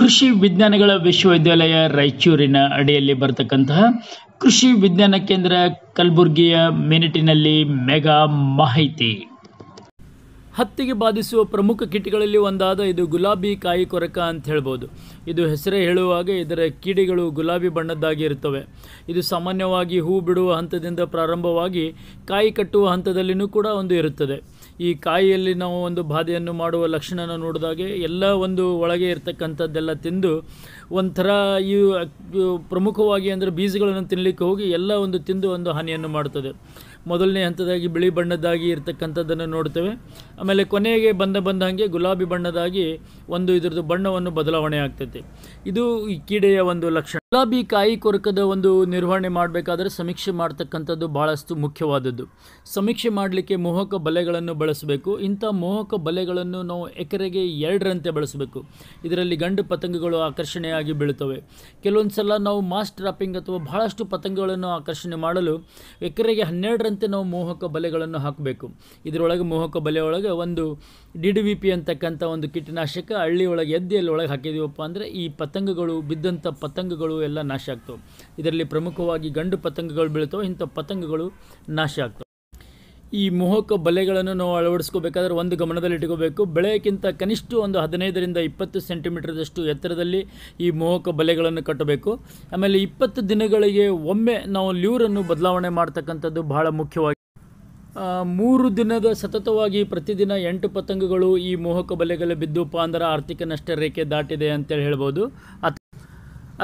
ಕೃಷಿ ವಿಜ್ಞಾನಗಳ ವಿಶ್ವವಿದ್ಯಾಲಯ ರಾಯಚೂರಿನ ಅಡಿಯಲ್ಲಿ ಬರತಕ್ಕಂತಹ ಕೃಷಿ ವಿಜ್ಞಾನ ಕೇಂದ್ರ ಕಲಬುರಗಿಯ ಮಿನಿಟಿನಲ್ಲಿ ಮೆಗಾ ಮಾಹಿತಿ ಹತ್ತಿಗೆ ಬಾಧಿಸುವ ಪ್ರಮುಖ ಕೀಟಗಳಲ್ಲಿ ಒಂದಾದ ಇದು ಗುಲಾಬಿ ಕಾಯಿ ಕೊರಕ ಅಂತ ಹೇಳ್ಬೋದು ಇದು ಹೆಸರೇ ಹೇಳುವಾಗ ಇದರ ಕೀಡೆಗಳು ಗುಲಾಬಿ ಬಣ್ಣದ್ದಾಗಿ ಇರುತ್ತವೆ ಇದು ಸಾಮಾನ್ಯವಾಗಿ ಹೂ ಬಿಡುವ ಹಂತದಿಂದ ಪ್ರಾರಂಭವಾಗಿ ಕಾಯಿ ಕಟ್ಟುವ ಹಂತದಲ್ಲಿಯೂ ಕೂಡ ಒಂದು ಇರುತ್ತದೆ ಈ ಕಾಯಿಯಲ್ಲಿ ನಾವು ಒಂದು ಬಾಧೆಯನ್ನು ಮಾಡುವ ಲಕ್ಷಣನ ನೋಡಿದಾಗೆ ಎಲ್ಲ ಒಂದು ಒಳಗೆ ಇರತಕ್ಕಂಥದ್ದೆಲ್ಲ ತಿಂದು ಒಂಥರ ಈ ಪ್ರಮುಖವಾಗಿ ಅಂದರೆ ಬೀಜಗಳನ್ನು ತಿನ್ನಲಿಕ್ಕೆ ಹೋಗಿ ಎಲ್ಲ ಒಂದು ತಿಂದು ಒಂದು ಹಾನಿಯನ್ನು ಮಾಡ್ತದೆ ಮೊದಲನೇ ಹಂತದಾಗಿ ಬಿಳಿ ಬಣ್ಣದ್ದಾಗಿ ಇರತಕ್ಕಂಥದ್ದನ್ನು ನೋಡ್ತೇವೆ ಆಮೇಲೆ ಕೊನೆಗೆ ಬಂದ ಬಂದ ಹಾಗೆ ಗುಲಾಬಿ ಬಣ್ಣದಾಗಿ ಒಂದು ಇದರದ್ದು ಬಣ್ಣವನ್ನು ಬದಲಾವಣೆ ಆಗ್ತೈತೆ ಇದು ಈ ಕೀಡೆಯ ಒಂದು ಲಕ್ಷಣ ಕಾಯಿ ಕೊರಕದ ಒಂದು ನಿರ್ವಹಣೆ ಮಾಡಬೇಕಾದ್ರೆ ಸಮೀಕ್ಷೆ ಮಾಡ್ತಕ್ಕಂಥದ್ದು ಭಾಳಷ್ಟು ಮುಖ್ಯವಾದದ್ದು ಸಮೀಕ್ಷೆ ಮಾಡಲಿಕ್ಕೆ ಮೋಹಕ ಬಲೆಗಳನ್ನು ಬಳಸಬೇಕು ಇಂಥ ಮೋಹಕ ಬಲೆಗಳನ್ನು ನಾವು ಎಕರೆಗೆ ಎರಡರಂತೆ ಬಳಸಬೇಕು ಇದರಲ್ಲಿ ಗಂಡು ಪತಂಗಗಳು ಆಕರ್ಷಣೆಯಾಗಿ ಬೀಳುತ್ತವೆ ಕೆಲವೊಂದು ಸಲ ನಾವು ಮಾಸ್ ಟ್ರಾಪಿಂಗ್ ಅಥವಾ ಬಹಳಷ್ಟು ಪತಂಗಗಳನ್ನು ಆಕರ್ಷಣೆ ಮಾಡಲು ಎಕರೆಗೆ ಹನ್ನೆರಡರಂತೆ ನಾವು ಮೋಹಕ ಬಲೆಗಳನ್ನು ಹಾಕಬೇಕು ಇದರೊಳಗೆ ಮೋಹಕ ಬಲೆ ಒಂದು ಡಿ ಡಿ ವಿ ಪಿ ಅಂತಕ್ಕಂಥ ಒಂದು ಕೀಟನಾಶಕ ಹಳ್ಳಿಯೊಳಗೆ ಒಳಗೆ ಎದ್ದಿಯಲ್ಲಿ ಒಳಗೆ ಹಾಕಿದೀವಪ್ಪ ಅಂದರೆ ಈ ಪತಂಗಗಳು ಬಿದ್ದಂಥ ಪತಂಗಗಳು ಎಲ್ಲ ನಾಶ ಆಗ್ತವೆ ಇದರಲ್ಲಿ ಪ್ರಮುಖವಾಗಿ ಗಂಡು ಪತಂಗಗಳು ಬೀಳ್ತವೆ ಇಂಥ ಪತಂಗಗಳು ನಾಶ ಆಗ್ತವೆ ಈ ಮೋಹಕ ಬಲೆಗಳನ್ನು ನಾವು ಅಳವಡಿಸ್ಕೋಬೇಕಾದ್ರೆ ಒಂದು ಇಟ್ಕೋಬೇಕು ಬೆಳೆಯಕ್ಕಿಂತ ಕನಿಷ್ಠ ಒಂದು ಹದಿನೈದರಿಂದ ಇಪ್ಪತ್ತು ಸೆಂಟಿಮೀಟರ್ದಷ್ಟು ಎತ್ತರದಲ್ಲಿ ಈ ಮೋಹಕ ಬಲೆಗಳನ್ನು ಕಟ್ಟಬೇಕು ಆಮೇಲೆ ಇಪ್ಪತ್ತು ದಿನಗಳಿಗೆ ಒಮ್ಮೆ ನಾವು ಲ್ಯೂರನ್ನು ಬದಲಾವಣೆ ಮಾಡ್ತಕ್ಕಂಥದ್ದು ಬಹಳ ಮುಖ್ಯವಾಗಿ ಮೂರು ದಿನದ ಸತತವಾಗಿ ಪ್ರತಿದಿನ ಎಂಟು ಪತಂಗಗಳು ಈ ಮೋಹಕ ಬಲೆಗಳ ಬಿದ್ದು ಪಾಂದರ ಆರ್ಥಿಕ ನಷ್ಟ ರೇಖೆ ದಾಟಿದೆ ಅಂತೇಳಿ ಹೇಳ್ಬೋದು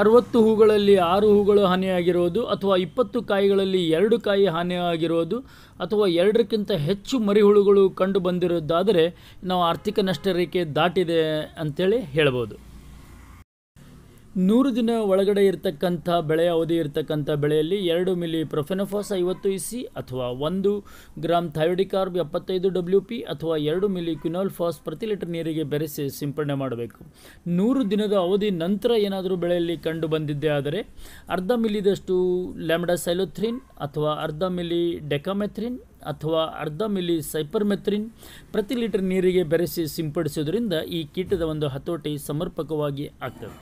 ಅರುವತ್ತು ಹೂಗಳಲ್ಲಿ ಆರು ಹೂಗಳು ಹಾನಿಯಾಗಿರೋದು ಅಥವಾ ಇಪ್ಪತ್ತು ಕಾಯಿಗಳಲ್ಲಿ ಎರಡು ಕಾಯಿ ಹಾನಿಯಾಗಿರೋದು ಅಥವಾ ಎರಡಕ್ಕಿಂತ ಹೆಚ್ಚು ಮರಿಹುಳುಗಳು ಕಂಡು ಬಂದಿರೋದಾದರೆ ನಾವು ಆರ್ಥಿಕ ನಷ್ಟ ರೇಖೆ ದಾಟಿದೆ ಅಂಥೇಳಿ ಹೇಳ್ಬೋದು ನೂರು ದಿನ ಒಳಗಡೆ ಇರತಕ್ಕಂಥ ಬೆಳೆ ಅವಧಿ ಇರತಕ್ಕಂಥ ಬೆಳೆಯಲ್ಲಿ ಎರಡು ಮಿಲಿ ಪ್ರೊಫೆನೋಫಾಸ್ ಐವತ್ತು ಇ ಸಿ ಅಥವಾ ಒಂದು ಗ್ರಾಮ್ ಥೈರೋಡಿಕಾರ್ಬ್ ಎಪ್ಪತ್ತೈದು ಡಬ್ಲ್ಯೂ ಪಿ ಅಥವಾ ಎರಡು ಮಿಲಿ ಫಾಸ್ ಪ್ರತಿ ಲೀಟರ್ ನೀರಿಗೆ ಬೆರೆಸಿ ಸಿಂಪಡಣೆ ಮಾಡಬೇಕು ನೂರು ದಿನದ ಅವಧಿ ನಂತರ ಏನಾದರೂ ಬೆಳೆಯಲ್ಲಿ ಕಂಡು ಬಂದಿದ್ದೇ ಆದರೆ ಅರ್ಧ ಮಿಲಿದಷ್ಟು ಸೈಲೋಥ್ರೀನ್ ಅಥವಾ ಅರ್ಧ ಮಿಲಿ ಡೆಕಾಮೆಥ್ರಿನ್ ಅಥವಾ ಅರ್ಧ ಮಿಲಿ ಸೈಪರ್ಮೆಥ್ರಿನ್ ಪ್ರತಿ ಲೀಟರ್ ನೀರಿಗೆ ಬೆರೆಸಿ ಸಿಂಪಡಿಸುವುದರಿಂದ ಈ ಕೀಟದ ಒಂದು ಹತೋಟಿ ಸಮರ್ಪಕವಾಗಿ ಆಗ್ತದೆ